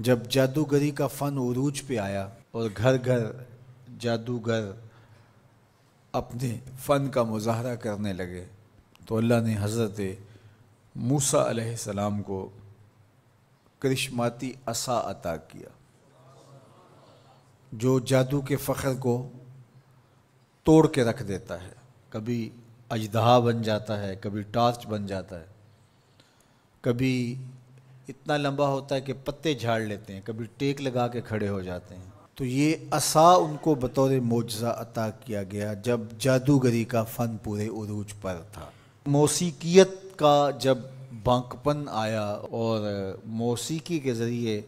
जब जादूगरी का फ़न उरूज पे आया और घर घर जादूगर अपने फ़न का मुजाहरा करने लगे तो अल्लाह ने हज़रत मूसा सलाम को करिश्माती असा अता किया जो जादू के फ़ख्र को तोड़ के रख देता है कभी अजदहा बन जाता है कभी टार्च बन जाता है कभी इतना लंबा होता है कि पत्ते झाड़ लेते हैं कभी टेक लगा के खड़े हो जाते हैं तो ये असा उनको बतौर मुआजा अता किया गया जब जादूगरी का फ़न पूरे उरूज पर था मौसीकीत का जब बांकपन आया और मौसीकी के ज़रिए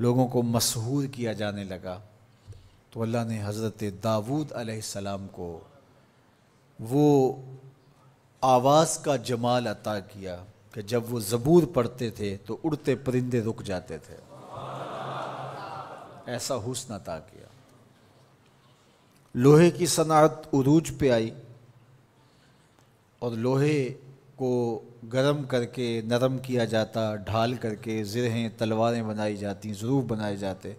लोगों को मशहूर किया जाने लगा तो अल्लाह ने हज़रत दाऊद अलैहिस्सलाम को वो आवाज़ का जमाल अता किया कि जब वो ज़बूर पढ़ते थे तो उड़ते परिंदे रुक जाते थे ऐसा हुसन अता किया लोहे की सनात उरूज पे आई और लोहे को गर्म करके नरम किया जाता ढाल करके ज़रहें तलवारें बनाई जाती ज़रूर बनाए जाते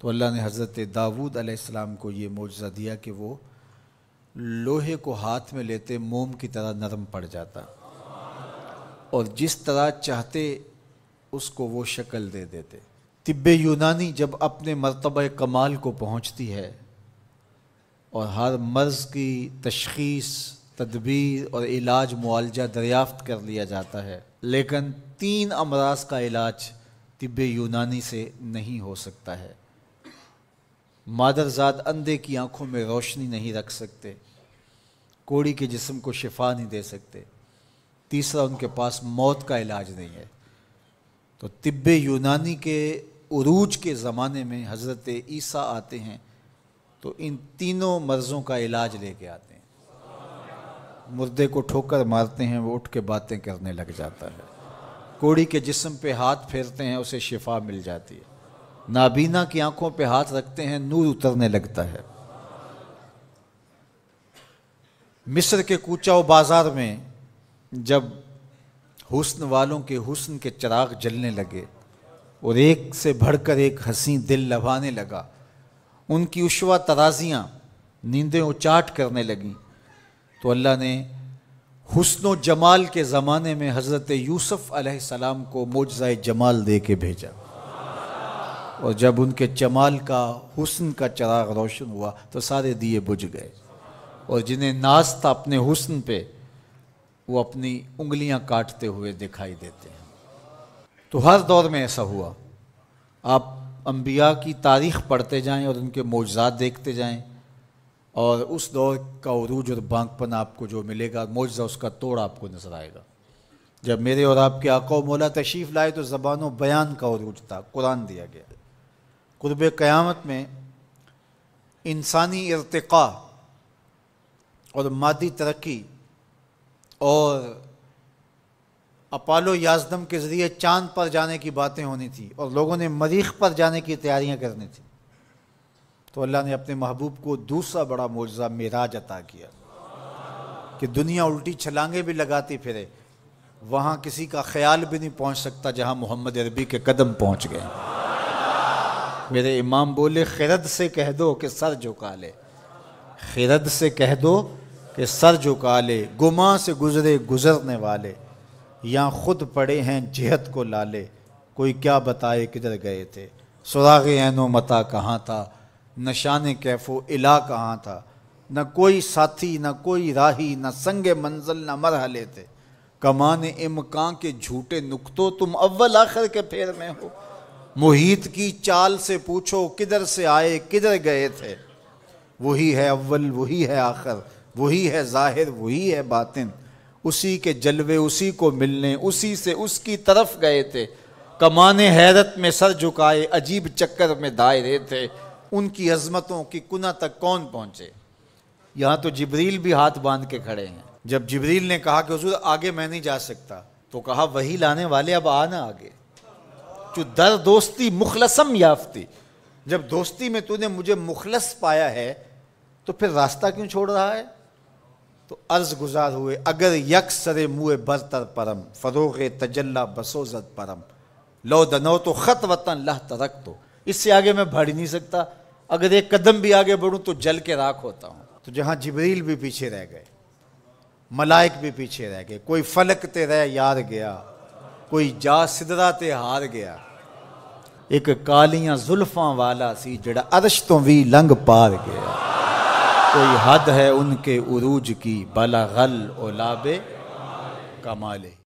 तो अल्लाह ने हज़रत दाऊद अलैहिस्सलाम को ये मुआवजा दिया कि वो लोहे को हाथ में लेते मोम की तरह नरम पड़ जाता और जिस तरह चाहते उसको वो शक्ल दे देते तिब्बे यूनानी जब अपने मरतब कमाल को पहुँचती है और हर मर्ज़ की तशखीस तदबीर और इलाज मुआलजा दरियाफ्त कर लिया जाता है लेकिन तीन अमराज का इलाज तिब यूनानी से नहीं हो सकता है मादरजात अंधे की आंखों में रोशनी नहीं रख सकते कोड़ी के जिस्म को शिफा नहीं दे सकते तीसरा उनके पास मौत का इलाज नहीं है तो तिब्ब यूनानी के उरूज के ज़माने में हज़रत ईसा आते हैं तो इन तीनों मर्ज़ों का इलाज लेके आते हैं मुर्दे को ठोकर मारते हैं वो उठ के बातें करने लग जाता है कोड़ी के जिस्म पे हाथ फेरते हैं उसे शिफा मिल जाती है नाबीना की आंखों पे हाथ रखते हैं नूर उतरने लगता है मिस्र के कूचाओ बाज़ार में जब हुस्न वालों के हुस्न के चराग जलने लगे और एक से भरकर एक हंसी दिल लभाने लगा उनकी उशवा तराजियाँ नींदें उचाट करने लगीं तो अल्लाह ने हुस्न जमाल के ज़माने में हज़रत यूसुफ़ सलाम को मुआजा जमाल दे के भेजा और जब उनके जमाल का हुस्न का चराग रोशन हुआ तो सारे दिए बुझ गए और जिन्हें नाज था अपने हुस्न पे वो अपनी उंगलियां काटते हुए दिखाई देते हैं तो हर दौर में ऐसा हुआ आप अम्बिया की तारीख पढ़ते जाएं और उनके मौजात देखते जाएं और उस दौर का अरूज और बांकपन आपको जो मिलेगा मौजा उसका तोड़ आपको नज़र आएगा जब मेरे और आपके आका मौला तशीफ लाए तो ज़बान बयान का अरूज था कुरान दिया गया कुरब क़यामत में इंसानी इरतका और मादी तरक्की और अपालो याजदम के ज़रिए चांद पर जाने की बातें होनी थी और लोगों ने मरीख पर जाने की तैयारियां करनी थी तो अल्लाह ने अपने महबूब को दूसरा बड़ा मुआवजा मेराज अता किया कि दुनिया उल्टी छलांगे भी लगाती फिरे वहाँ किसी का ख्याल भी नहीं पहुँच सकता जहाँ मोहम्मद अरबी के कदम पहुँच गए मेरे इमाम बोले खिरद से कह दो कि सर झुका ले खिरद से कह दो कि सर झुका ले गुमा से गुजरे गुजरने वाले या खुद पड़े हैं जिहत को लाले कोई क्या बताए किधर गए थे सुराग एनो मता कहाँ था नशान कैफो इला कहाँ था न कोई साथी न कोई राही न संग मंजिल न मरहले थे कमान इमकान के झूठे नुकतो तुम अव्वल आखिर के फेर में हो मोहित की चाल से पूछो किधर से आए किधर गए थे वही है अव्वल वही है आखिर वही है जाहिर वही है बातिन उसी के जलवे उसी को मिलने उसी से उसकी तरफ गए थे कमाने हैरत में सर झुकाए अजीब चक्कर में दायरे थे उनकी अजमतों की कुना तक कौन पहुंचे यहाँ तो जबरील भी हाथ बांध के खड़े हैं जब जबरील ने कहा कि हजूर आगे मैं नहीं जा सकता तो कहा वही लाने वाले अब आना आगे जो दर दोस्ती मुखलसम याफ्ती जब दोस्ती में तूने मुझे मुखलस पाया है तो फिर रास्ता क्यों छोड़ रहा है तो अर्ज गुजार हुए अगर यक सरे मुए बरतर परम फ़रोग तजल्ला बसोजत परम लो दनो तो ख़त वतन लह तरक तो इससे आगे मैं बढ़ नहीं सकता अगर एक कदम भी आगे बढ़ूँ तो जल के राख होता हूँ तो जहाँ जबरील भी पीछे रह गए मलाइक भी पीछे रह गए कोई फलक ते रह यार गया कोई जा सिदरा ते हार गया एक कालिया जुल्फा वाला सी जड़ा अरश तो भी लंघ पार गया कोई हद है उनके उरूज की बला गल ओलाबे कमाले